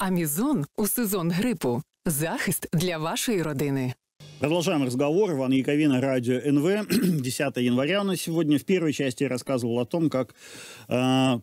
Амізон у сезон гриппу. захист для вашей родины. Продолжаем разговор. Иван Яковина, радио НВ. 10 января у нас сегодня. В первой части я рассказывал о том, как, э,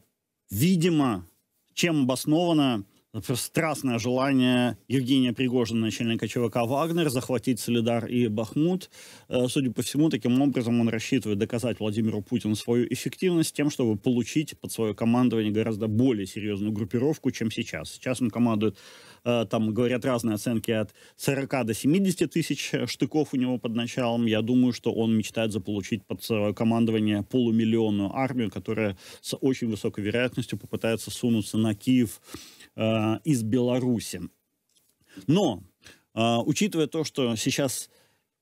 видимо, чем обоснована например, страстное желание Евгения Пригожина, начальника ЧВК «Вагнер», захватить Солидар и Бахмут. Э, судя по всему, таким образом он рассчитывает доказать Владимиру Путину свою эффективность тем, чтобы получить под свое командование гораздо более серьезную группировку, чем сейчас. Сейчас он командует, э, там говорят разные оценки от 40 до 70 тысяч штыков у него под началом. Я думаю, что он мечтает заполучить под свое командование полумиллионную армию, которая с очень высокой вероятностью попытается сунуться на Киев Э, из Беларуси. Но, э, учитывая то, что сейчас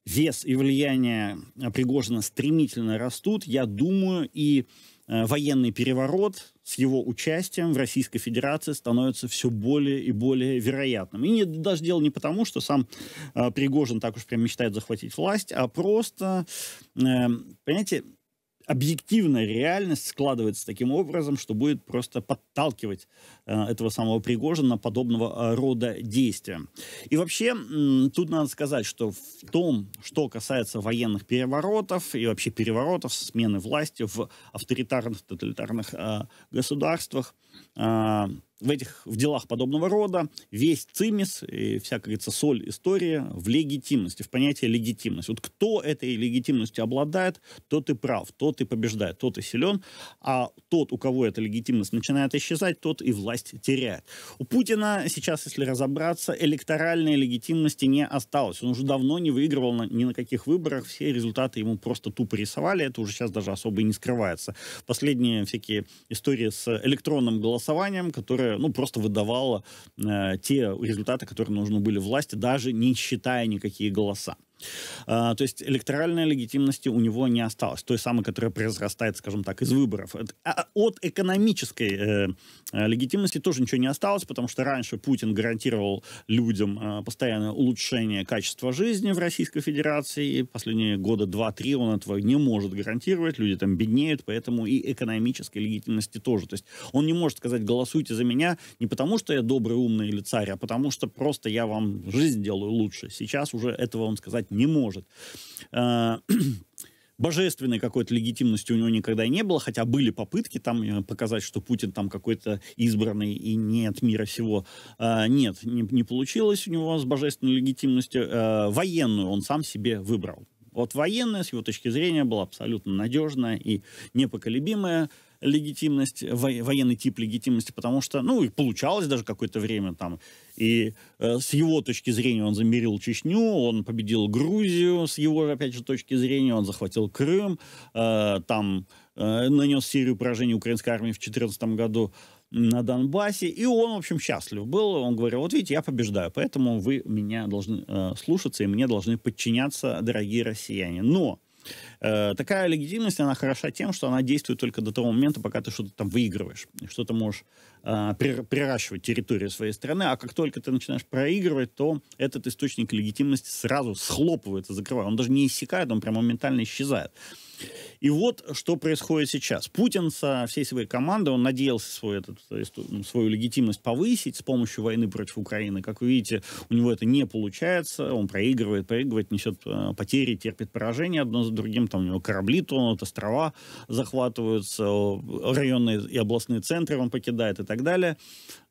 вес и влияние э, Пригожина стремительно растут, я думаю, и военный переворот с его участием в Российской Федерации становится все более и более вероятным. И не, даже дело не потому, что сам э, Пригожин так уж прям мечтает захватить власть, а просто, э, понимаете, объективная реальность складывается таким образом, что будет просто подталкивать э, этого самого Пригожина на подобного э, рода действия. И вообще, э, тут надо сказать, что в том, что касается военных переворотов и вообще переворотов, смены власти в авторитарных, тоталитарных э, государствах, э, а, в этих в делах подобного рода весь цимис и вся, как говорится, соль история в легитимности, в понятии легитимность. Вот кто этой легитимностью обладает, тот и прав, тот и побеждает, тот и силен, а тот, у кого эта легитимность начинает исчезать, тот и власть теряет. У Путина сейчас, если разобраться, электоральной легитимности не осталось. Он уже давно не выигрывал на, ни на каких выборах, все результаты ему просто тупо рисовали, это уже сейчас даже особо и не скрывается. Последние всякие истории с электронным голосованием, которое, ну, просто выдавало э, те результаты, которые нужны были власти, даже не считая никакие голоса. А, то есть электоральной легитимности у него не осталось, той самой, которая произрастает, скажем так, из выборов. А, а, от экономической э, э, легитимности тоже ничего не осталось, потому что раньше Путин гарантировал людям э, постоянное улучшение качества жизни в Российской Федерации, и последние года 2-3 он этого не может гарантировать, люди там беднеют, поэтому и экономической легитимности тоже. То есть он не может сказать, голосуйте за меня не потому, что я добрый, умный или царь, а потому что просто я вам жизнь делаю лучше. Сейчас уже этого он сказать не может. А, божественной какой-то легитимности у него никогда не было, хотя были попытки там э, показать, что Путин там какой-то избранный и не от мира сего. А, нет, не, не получилось у него с божественной легитимностью. А, военную он сам себе выбрал. Вот военная, с его точки зрения, была абсолютно надежная и непоколебимая легитимность, военный тип легитимности, потому что, ну, и получалось даже какое-то время там. И э, с его точки зрения он замерил Чечню, он победил Грузию, с его, опять же, точки зрения он захватил Крым, э, там э, нанес серию поражений украинской армии в 2014 году на Донбассе, и он, в общем, счастлив был. Он говорил, вот видите, я побеждаю, поэтому вы меня должны э, слушаться и мне должны подчиняться, дорогие россияне. Но Э, такая легитимность, она хороша тем, что она действует только до того момента, пока ты что-то там выигрываешь, что-то можешь а, приращивать территорию своей страны, а как только ты начинаешь проигрывать, то этот источник легитимности сразу схлопывается, закрывает. Он даже не иссякает, он прям моментально исчезает. И вот что происходит сейчас. Путин со всей своей командой, он надеялся свой, этот, ну, свою легитимность повысить с помощью войны против Украины. Как вы видите, у него это не получается. Он проигрывает, проигрывает, несет а, потери, терпит поражение одно за другим. Там у него корабли тонут, острова захватываются, районные и областные центры он покидает и так так далее.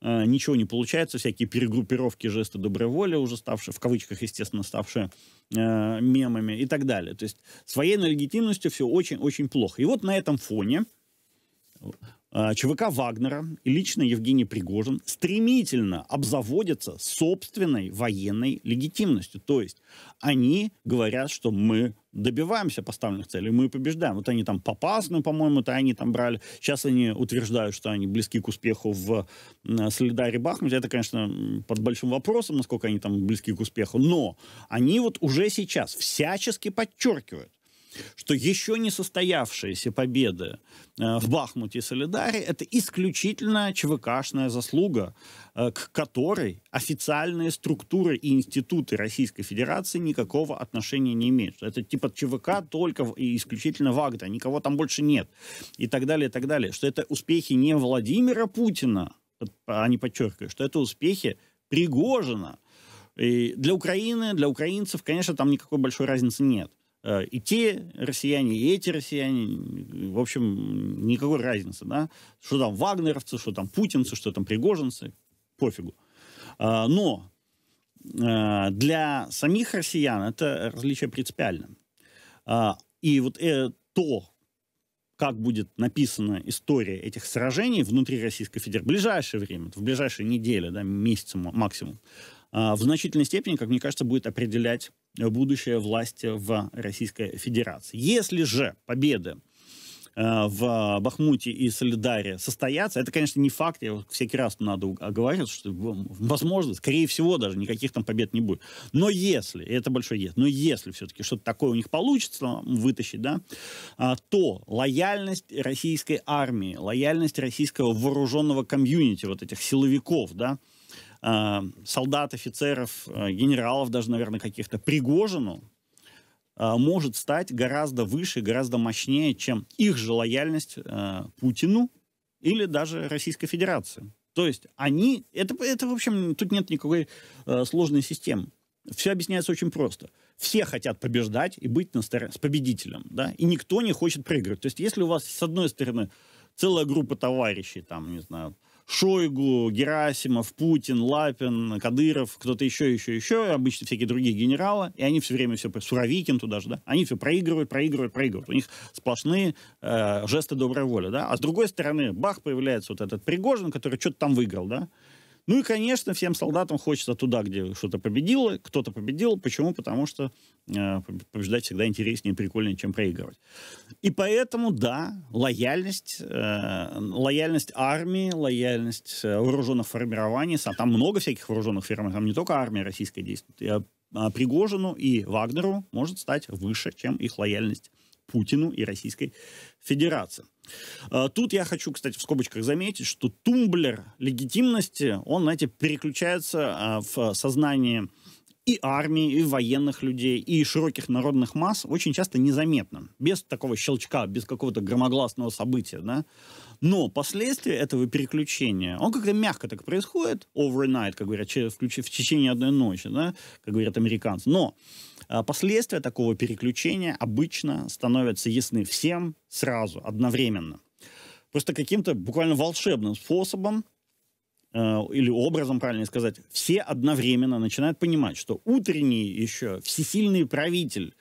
А, ничего не получается, всякие перегруппировки жеста доброй воли, уже ставшие, в кавычках, естественно, ставшие а, мемами и так далее. То есть с военной легитимностью все очень-очень плохо. И вот на этом фоне а, ЧВК Вагнера и лично Евгений Пригожин стремительно обзаводятся собственной военной легитимностью. То есть они говорят, что мы добиваемся поставленных целей, мы побеждаем. Вот они там попасны, по-моему, то они там брали. Сейчас они утверждают, что они близки к успеху в Солидаре Бахмуте. Это, конечно, под большим вопросом, насколько они там близки к успеху. Но они вот уже сейчас всячески подчеркивают, что еще не состоявшиеся победы э, в Бахмуте и Солидаре это исключительно ЧВКшная заслуга, э, к которой официальные структуры и институты Российской Федерации никакого отношения не имеют. Это типа ЧВК только и исключительно Вагда, никого там больше нет и так далее, и так далее. Что это успехи не Владимира Путина, они а подчеркивают, что это успехи Пригожина. И для Украины, для украинцев, конечно, там никакой большой разницы нет. Э, и те россияне, и эти россияне, в общем, никакой разницы, да, что там вагнеровцы, что там путинцы, что там пригожинцы, пофигу. А, но э, для самих россиян это различие принципиально. А, и вот э, то, как будет написана история этих сражений внутри Российской Федерации в ближайшее время, в ближайшие недели, да, месяц максимум, а, в значительной степени, как мне кажется, будет определять э, будущее власти в Российской Федерации. Если же победы э, в Бахмуте и Солидаре состоятся. Это, конечно, не факт, я всякий раз надо оговариваться, что возможно, скорее всего, даже никаких там побед не будет. Но если, это большой есть, но если все-таки что-то такое у них получится вытащить, да, а, то лояльность российской армии, лояльность российского вооруженного комьюнити, вот этих силовиков, да, Эм, солдат, офицеров, э, генералов даже, наверное, каких-то Пригожину, э, может стать гораздо выше, гораздо мощнее, чем их же лояльность э, Путину или даже Российской Федерации. То есть они... Это, это в общем, тут нет никакой сложной системы. Все объясняется очень просто. Все хотят побеждать и быть на стороне с победителем, да, и никто не хочет проигрывать. То есть, если у вас с одной стороны целая группа товарищей, там, не знаю, Шойгу, Герасимов, Путин, Лапин, Кадыров, кто-то еще, еще, еще, обычно всякие другие генералы, и они все время все, Суровикин туда же, да, они все проигрывают, проигрывают, проигрывают. У них сплошные э, жесты доброй воли, да. А с другой стороны, бах, появляется вот этот Пригожин, который что-то там выиграл, да, ну и, конечно, всем солдатам хочется туда, где что-то победило, кто-то победил. Почему? Потому что э, побеждать всегда интереснее и прикольнее, чем проигрывать. И поэтому, да, лояльность, э, лояльность армии, лояльность э, вооруженных формирований, там много всяких вооруженных формирований. там не только армия российская действует, а, а Пригожину и Вагнеру может стать выше, чем их лояльность Путину и Российской Федерации. А, тут я хочу, кстати, в скобочках заметить, что тумблер легитимности, он, знаете, переключается а, в сознании и армии, и военных людей, и широких народных масс очень часто незаметно, без такого щелчка, без какого-то громогласного события, да. Но последствия этого переключения, он как-то мягко так происходит, overnight, как говорят, в, в течение одной ночи, да, как говорят американцы. Но а последствия такого переключения обычно становятся ясны всем сразу, одновременно. Просто каким-то буквально волшебным способом э, или образом, правильно сказать, все одновременно начинают понимать, что утренний еще всесильный правитель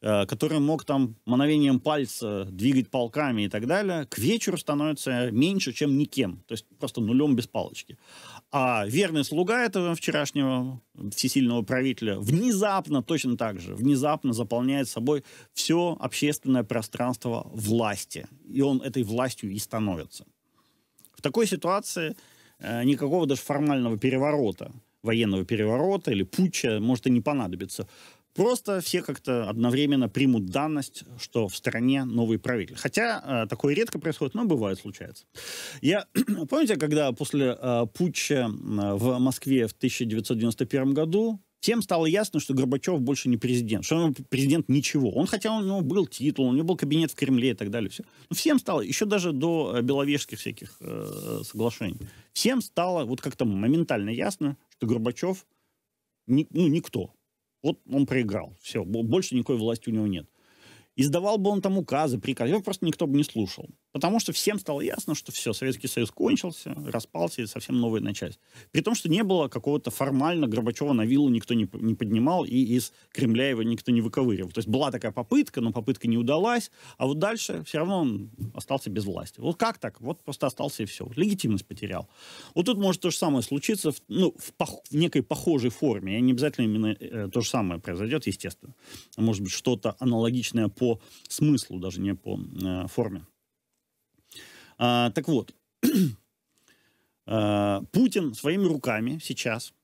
Э, который мог там мановением пальца двигать полками и так далее, к вечеру становится меньше, чем никем. То есть просто нулем без палочки. А верный слуга этого вчерашнего всесильного правителя внезапно, точно так же, внезапно заполняет собой все общественное пространство власти. И он этой властью и становится. В такой ситуации э, никакого даже формального переворота, военного переворота или путча может и не понадобиться. Просто все как-то одновременно примут данность, что в стране новый правитель. Хотя э, такое редко происходит, но бывает, случается. Я, помните, когда после э, путча в Москве в 1991 году всем стало ясно, что Горбачев больше не президент, что он президент ничего. Он, хотя у него был титул, у него был кабинет в Кремле и так далее. Все. Но всем стало, еще даже до э, беловежских всяких э, соглашений, всем стало вот как-то моментально ясно, что Горбачев ни, ну, никто вот он проиграл. Все, больше никакой власти у него нет. Издавал бы он там указы, приказы, его просто никто бы не слушал. Потому что всем стало ясно, что все, Советский Союз кончился, распался и совсем новое начать. При том, что не было какого-то формально Горбачева на виллу никто не, не поднимал, и из Кремля его никто не выковыривал. То есть была такая попытка, но попытка не удалась, а вот дальше все равно он остался без власти. Вот как так? Вот просто остался и все. Легитимность потерял. Вот тут может то же самое случиться, в, ну, в, пох- в некой похожей форме. И не обязательно именно э, то же самое произойдет, естественно. Может быть, что-то аналогичное по смыслу, даже не по э, форме. А, так вот, а, Путин своими руками сейчас,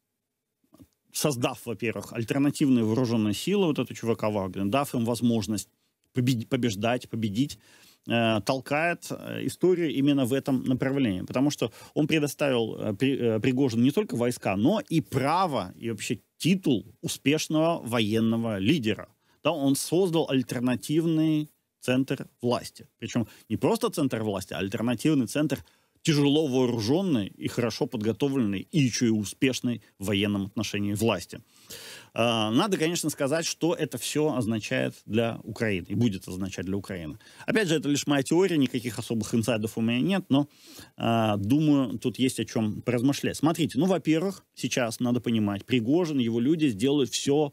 создав, во-первых, альтернативные вооруженные силы, вот эту чувака Вагнера, дав им возможность победить, побеждать, победить, э, толкает э, историю именно в этом направлении. Потому что он предоставил э, Пригожину не только войска, но и право, и вообще титул успешного военного лидера. Да, он создал альтернативный центр власти. Причем не просто центр власти, а альтернативный центр тяжело вооруженной и хорошо подготовленной и еще и успешной в военном отношении власти. А, надо, конечно, сказать, что это все означает для Украины и будет означать для Украины. Опять же, это лишь моя теория, никаких особых инсайдов у меня нет, но а, думаю, тут есть о чем поразмышлять. Смотрите, ну, во-первых, сейчас надо понимать, Пригожин, его люди сделают все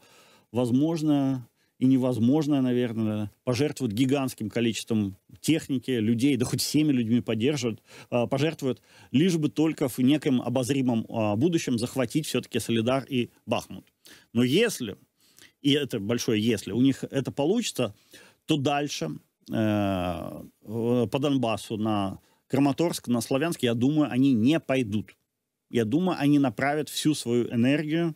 возможное и невозможно, наверное, пожертвовать гигантским количеством техники, людей, да хоть всеми людьми поддерживают, а, пожертвуют, лишь бы только в неком обозримом а, будущем захватить все-таки Солидар и Бахмут. Но если, и это большое если, у них это получится, то дальше э, по Донбассу на Краматорск, на Славянск, я думаю, они не пойдут. Я думаю, они направят всю свою энергию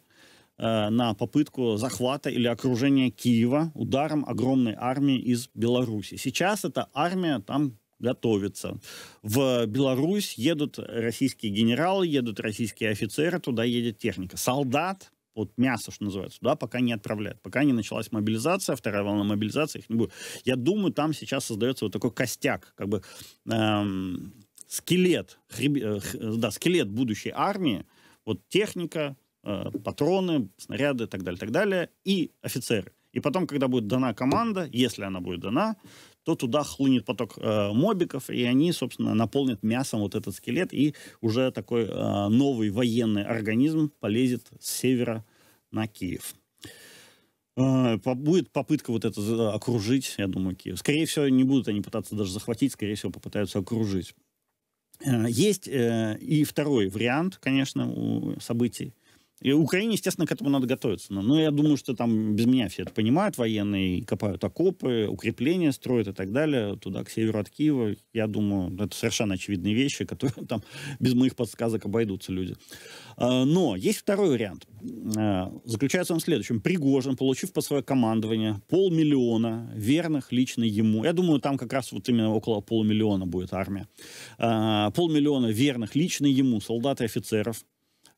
на попытку захвата или окружения Киева ударом огромной армии из Беларуси. Сейчас эта армия там готовится. В Беларусь едут российские генералы, едут российские офицеры, туда едет техника. Солдат вот мясо, что называется, туда пока не отправляют. Пока не началась мобилизация, вторая волна мобилизации, их не будет. Я думаю, там сейчас создается вот такой костяк, как бы эм, скелет, хреб, э, да, скелет будущей армии, вот техника, Э, патроны, снаряды и так далее, так далее, и офицеры. И потом, когда будет дана команда, если она будет дана, то туда хлынет поток э, мобиков, и они, собственно, наполнят мясом вот этот скелет, и уже такой э, новый военный организм полезет с севера на Киев. Э, будет попытка вот это окружить, я думаю, Киев. Скорее всего, не будут они пытаться даже захватить, скорее всего, попытаются окружить. Э, есть и второй вариант, конечно, у событий. И Украине, естественно, к этому надо готовиться. Но, но я думаю, что там без меня все это понимают, военные копают окопы, укрепления строят и так далее, туда, к северу от Киева. Я думаю, это совершенно очевидные вещи, которые там без моих подсказок обойдутся люди. А, но есть второй вариант. А, заключается он в следующем. Пригожин, получив по свое командование полмиллиона верных лично ему, я думаю, там как раз вот именно около полумиллиона будет армия, а, полмиллиона верных лично ему солдат и офицеров,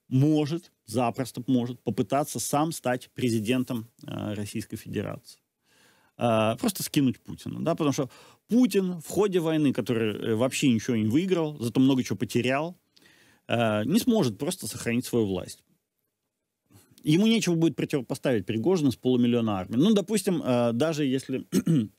может, запросто может попытаться сам стать президентом э, Российской Федерации. Э, просто скинуть Путина, да, потому что Путин в ходе войны, который э, вообще ничего не выиграл, зато много чего потерял, э, не сможет просто сохранить свою власть. Ему нечего будет противопоставить Пригожина с полумиллиона армии. Ну, допустим, э, даже если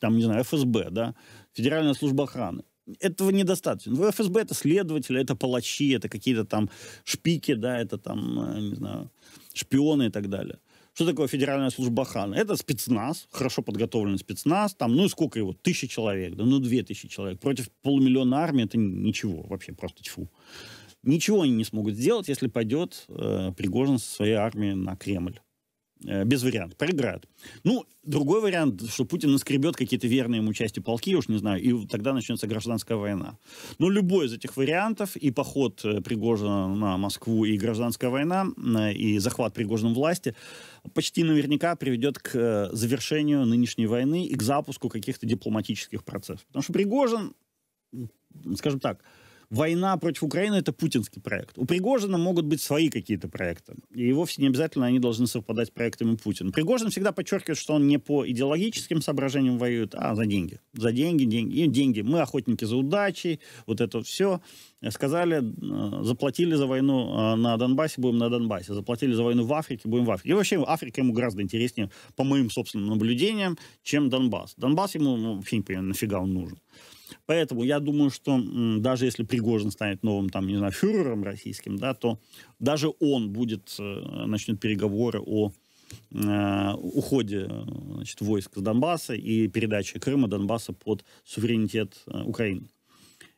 там, не знаю, ФСБ, да, Федеральная служба охраны, этого недостаточно. В ФСБ это следователи, это палачи, это какие-то там шпики, да, это там, э, не знаю, шпионы и так далее. Что такое федеральная служба охраны? Это спецназ, хорошо подготовленный спецназ, там, ну, сколько его, тысяча человек, да, ну, две тысячи человек. Против полумиллиона армии это ничего, вообще просто тьфу. Ничего они не смогут сделать, если пойдет э, Пригожин со своей армией на Кремль. Э, без вариантов, проиграют. Ну, другой вариант, что Путин наскребет какие-то верные ему части полки, уж не знаю, и тогда начнется гражданская война. Но ну, любой из этих вариантов, и поход э, Пригожина на Москву, и гражданская война, э, и захват Пригожином власти, почти наверняка приведет к завершению нынешней войны и к запуску каких-то дипломатических процессов. Потому что Пригожин, скажем так, война против Украины — это путинский проект. У Пригожина могут быть свои какие-то проекты. И вовсе не обязательно они должны совпадать с проектами Путина. Пригожин всегда подчеркивает, что он не по идеологическим соображениям воюет, а за деньги. За деньги, деньги. И деньги. Мы охотники за удачей, вот это все. Сказали, э, заплатили за войну э, на Донбассе, будем на Донбассе. Заплатили за войну в Африке, будем в Африке. И вообще Африка ему гораздо интереснее, по моим собственным наблюдениям, чем Донбасс. Донбасс ему ну, вообще не понимаю, нафига он нужен. Поэтому я думаю, что даже если Пригожин станет новым, там, не знаю, фюрером российским, да, то даже он будет, э, начнет переговоры о э, уходе э, значит, войск с Донбасса и передаче Крыма Донбасса под суверенитет Украины.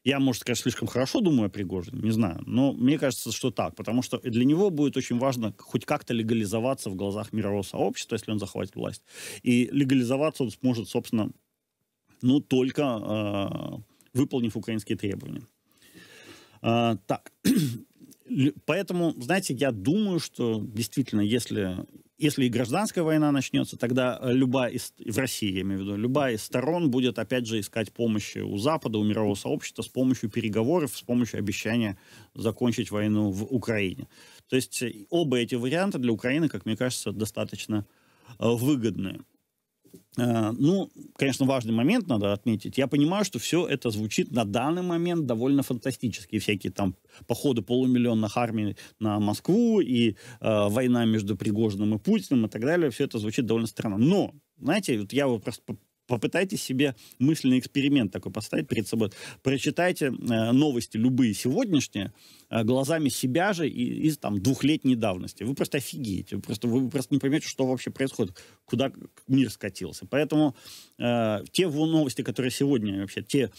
Я, может, конечно, слишком хорошо думаю о Пригожине, не знаю, но мне кажется, что так, потому что для него будет очень важно хоть как-то легализоваться в глазах мирового сообщества, если он захватит власть. И легализоваться он сможет, собственно, но только э, выполнив украинские требования. Э, так, поэтому, знаете, я думаю, что действительно, если, если и гражданская война начнется, тогда любая из, в России, я имею в виду, любая из сторон будет, опять же, искать помощи у Запада, у мирового сообщества с помощью переговоров, с помощью обещания закончить войну в Украине. То есть э, оба эти варианта для Украины, как мне кажется, достаточно э, выгодные. Э, ну, конечно, важный момент надо отметить. Я понимаю, что все это звучит на данный момент довольно фантастически. Всякие там походы полумиллионных армий на Москву и э, война между Пригожиным и Путиным и так далее. Все это звучит довольно странно. Но, знаете, вот я вот просто попытайтесь себе мысленный эксперимент такой поставить перед собой. Прочитайте э, новости любые сегодняшние э, глазами себя же и из там двухлетней давности. Вы просто офигеете. Вы просто, вы просто не поймете, что вообще происходит, куда мир скатился. Поэтому э, те новости, которые сегодня вообще, те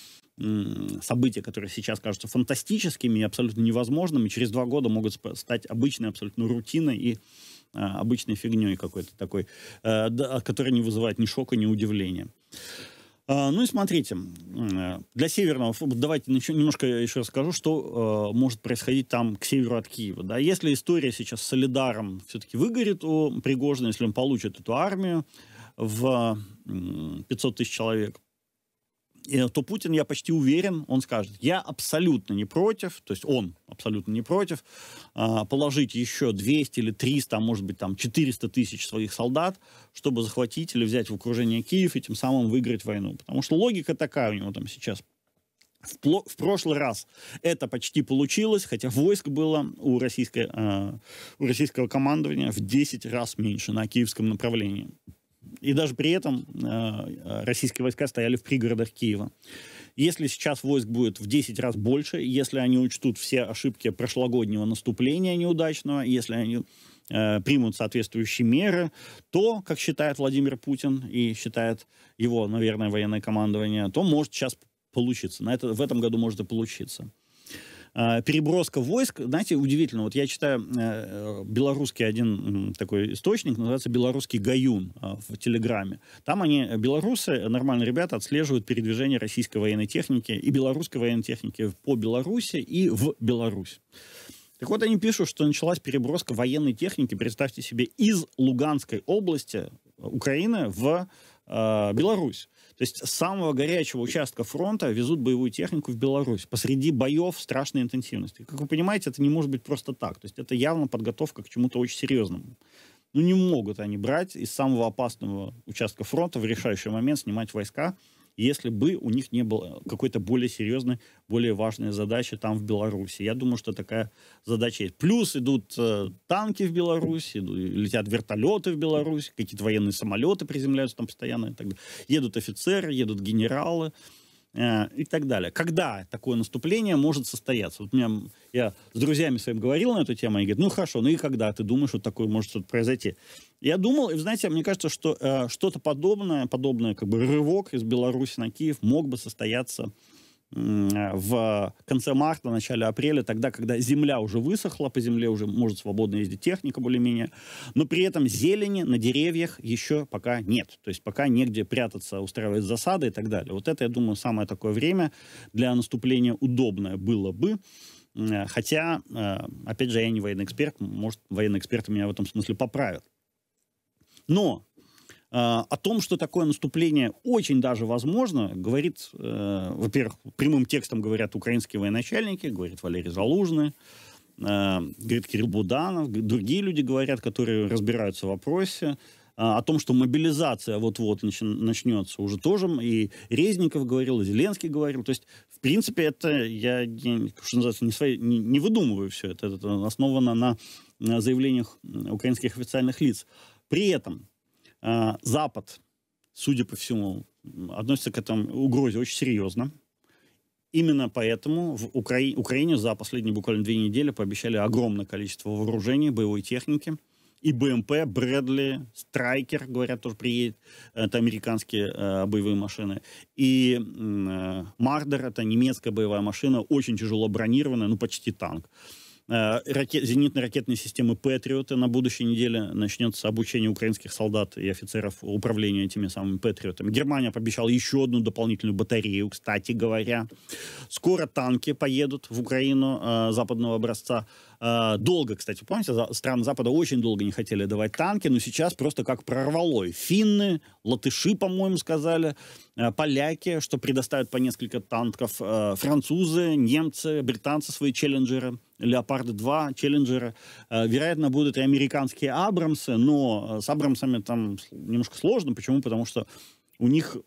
события, которые сейчас кажутся фантастическими и абсолютно невозможными, через два года могут стать обычной абсолютно рутиной и э, обычной фигней какой-то такой, э, которая не вызывает ни шока, ни удивления. А, ну и смотрите, э, для северного, давайте немножко еще расскажу, что э, может происходить там к северу от Киева. Да? Если история сейчас с Солидаром все-таки выгорит у Пригожина, если он получит эту армию в 500 тысяч человек, Э, то Путин, я почти уверен, он скажет, я абсолютно не против, то есть он абсолютно не против, а, положить еще 200 или 300, а может быть там 400 тысяч своих солдат, чтобы захватить или взять в окружение Киев и тем самым выиграть войну. Потому что логика такая у него там сейчас. В, в прошлый раз это почти получилось, хотя войск было у, российской, э, у российского командования в 10 раз меньше на киевском направлении. И даже при этом э, российские войска стояли в пригородах Киева. Если сейчас войск будет в 10 раз больше, если они учтут все ошибки прошлогоднего наступления неудачного, если они э, примут соответствующие меры, то, как считает Владимир Путин и считает его, наверное, военное командование, то может сейчас получиться. На это, в этом году может и получиться. А, переброска войск, знаете, удивительно. Вот я читаю э, белорусский один такой источник, называется «Белорусский Гаюн» а, в Телеграме. Там они, э, белорусы, нормальные ребята, отслеживают передвижение российской военной техники и белорусской военной техники по Беларуси и в Беларусь. Так вот, они пишут, что началась переброска военной техники, представьте себе, из Луганской области э, Украины в э, Беларусь. То есть с самого горячего участка фронта везут боевую технику в Беларусь посреди боев страшной интенсивности. Как вы понимаете, это не может быть просто так. То есть это явно подготовка к чему-то очень серьезному. Ну не могут они брать из самого опасного участка фронта в решающий момент снимать войска, если бы у них не было какой-то более серьезной, более важной задачи там в Беларуси. Я думаю, что такая задача есть. Плюс идут э, танки в Беларуси, летят вертолеты в Беларусь, какие-то военные самолеты приземляются там постоянно. И так далее. Едут офицеры, едут генералы. Э, и так далее. Когда такое наступление может состояться? Вот у меня, я с друзьями своим говорил на эту тему, они говорят, ну хорошо, ну и когда ты думаешь, что такое может что-то произойти? Я думал, и знаете, мне кажется, что э, что-то подобное, подобное как бы рывок из Беларуси на Киев мог бы состояться Э, в конце марта, начале апреля, тогда, когда земля уже высохла, по земле уже может свободно ездить техника более-менее, но при этом зелени на деревьях еще пока нет. То есть пока негде прятаться, устраивать засады и так далее. Вот это, я думаю, самое такое время для наступления удобное было бы. Э, хотя, э, опять же, я не военный эксперт, может, военные эксперты меня в этом смысле поправят, Но а, о том, что такое наступление очень даже возможно, говорит, э, во-первых, прямым текстом говорят украинские военачальники, говорит Валерий Залужный, э, говорит Кирилл Буданов, другие люди говорят, которые разбираются в вопросе, а, о том, что мобилизация вот-вот начнется уже тоже, и Резников говорил, и Зеленский говорил, то есть, в принципе, это, я, что называется, не, свои, не, не выдумываю все это, это основано на, на заявлениях украинских официальных лиц. При этом а, Запад, судя по всему, относится к этому угрозе очень серьезно. Именно поэтому в Укра... Украине за последние буквально две недели пообещали огромное количество вооружений, боевой техники. И БМП, Брэдли, Страйкер, говорят, тоже приедет. Это американские э, боевые машины. И э, Мардер, это немецкая боевая машина, очень тяжело бронированная, ну почти танк. Э, ракет, зенитно-ракетной системы «Патриоты». На будущей неделе начнется обучение украинских солдат и офицеров управления этими самыми «Патриотами». Германия пообещала еще одну дополнительную батарею, кстати говоря. Скоро танки поедут в Украину э, западного образца. А, долго, кстати, помните, страны Запада очень долго не хотели давать танки, но сейчас просто как прорвало. И финны, латыши, по-моему, сказали, а, поляки, что предоставят по несколько танков, а, французы, немцы, британцы свои челленджеры, Леопарды-2, челленджеры. Вероятно, будут и американские Абрамсы, но с Абрамсами там немножко сложно. Почему? Потому что у них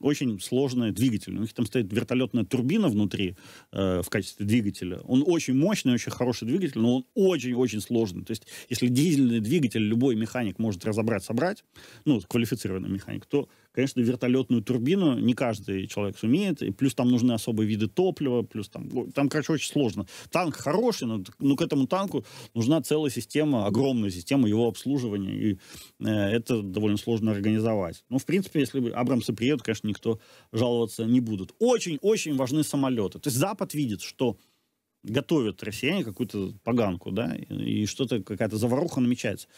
очень сложный двигатель. У них там стоит вертолетная турбина внутри э, в качестве двигателя. Он очень мощный, очень хороший двигатель, но он очень-очень сложный. То есть, если дизельный двигатель любой механик может разобрать, собрать, ну, квалифицированный механик, то Конечно, вертолетную турбину не каждый человек сумеет, и плюс там нужны особые виды топлива, плюс там, там короче, очень сложно. Танк хороший, но, но к этому танку нужна целая система, огромная система его обслуживания, и э, это довольно сложно организовать. Ну, в принципе, если бы Абрамсы приедут, конечно, никто жаловаться не будут. Очень-очень важны самолеты. То есть Запад видит, что готовят россияне какую-то поганку, да, и что-то, какая-то заваруха намечается.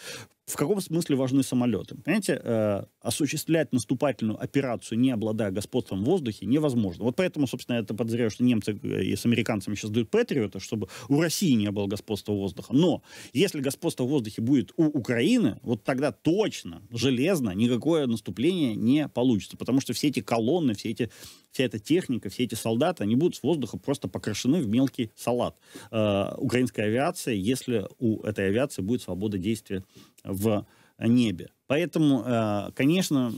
В каком смысле важны самолеты? Понимаете, э, осуществлять наступательную операцию, не обладая господством в воздухе, невозможно. Вот поэтому, собственно, я это подозреваю, что немцы э, и с американцами сейчас дают Патриота, чтобы у России не было господства воздуха. Но если господство в воздухе будет у Украины, вот тогда точно, железно, никакое наступление не получится. Потому что все эти колонны, все эти, вся эта техника, все эти солдаты, они будут с воздуха просто покрашены в мелкий салат. Э, украинская авиация, если у этой авиации будет свобода действия в в небе. Поэтому, э, конечно,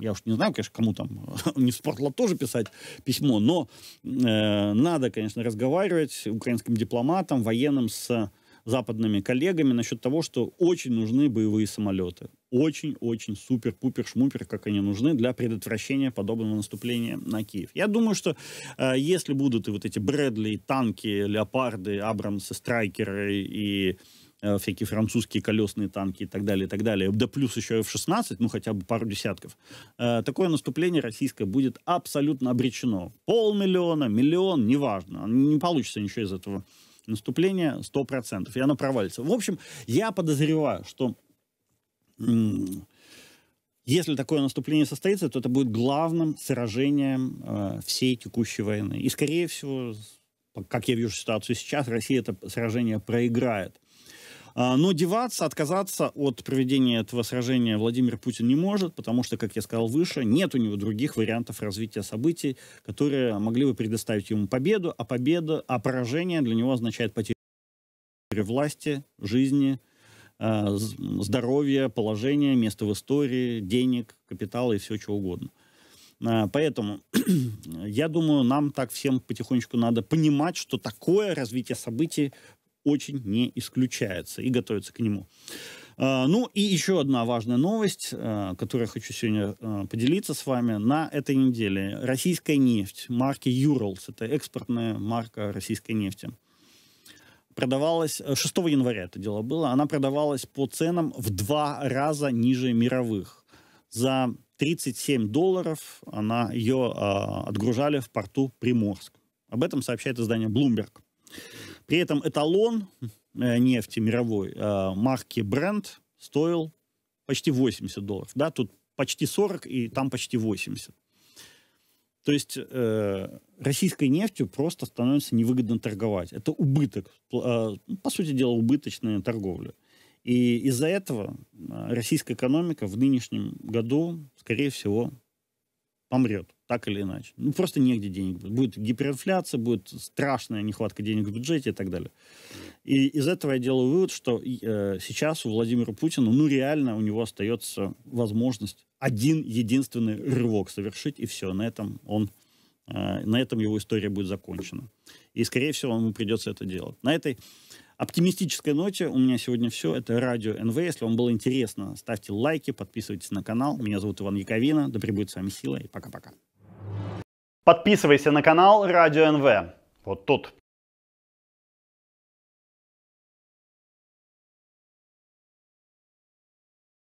я уж не знаю, конечно, кому там, не в спортлаб тоже писать письмо, но э, надо, конечно, разговаривать украинским дипломатам, военным с западными коллегами насчет того, что очень нужны боевые самолеты. Очень-очень супер-пупер-шмупер, как они нужны для предотвращения подобного наступления на Киев. Я думаю, что э, если будут и вот эти Брэдли, танки, леопарды, Абрамсы, страйкеры и э, всякие французские колесные танки и так далее, и так далее, да плюс еще F-16, ну хотя бы пару десятков, э, такое наступление российское будет абсолютно обречено. Полмиллиона, миллион, неважно, не получится ничего из этого наступления 100%, и оно провалится. В общем, я подозреваю, что если такое наступление состоится, то это будет главным сражением э, всей текущей войны. И, скорее всего, как я вижу ситуацию сейчас, Россия это сражение проиграет. А, но деваться, отказаться от проведения этого сражения Владимир Путин не может, потому что, как я сказал выше, нет у него других вариантов развития событий, которые могли бы предоставить ему победу, а победа, а поражение для него означает потерю власти, жизни, а, здоровья, положения, места в истории, денег, капитала и все чего угодно. А, поэтому я думаю, нам так всем потихонечку надо понимать, что такое развитие событий очень не исключается и готовится к нему. А, ну и еще одна важная новость, а, которую я хочу сегодня а, поделиться с вами. На этой неделе российская нефть марки Urals, это экспортная марка российской нефти, продавалась 6 э, января это дело было, она продавалась по ценам в два раза ниже мировых. За 37 долларов она ее отгружали в порту Приморск. Об этом сообщает издание Bloomberg. При этом эталон э, нефти мировой э, марки Brent стоил почти 80 долларов. Да, тут почти 40 и там почти 80. То есть э, российской нефтью просто становится невыгодно торговать. Это убыток, э, по сути дела, убыточная торговля. И из-за этого э, российская экономика в нынешнем году, скорее всего, помрет так или иначе. Ну, просто негде денег будет. Будет гиперинфляция, будет страшная нехватка денег в бюджете и так далее. И из этого я делаю вывод, что э, сейчас у Владимира Путина, ну, реально у него остается возможность один единственный рывок совершить, и все, на этом он э, на этом его история будет закончена. И, скорее всего, ему придется это делать. На этой оптимистической ноте у меня сегодня все. Это радио НВ. Если вам было интересно, ставьте лайки, подписывайтесь на канал. Меня зовут Иван Яковина. Да пребудет с вами сила и пока-пока. Подписывайся на канал Радио НВ. Вот тут.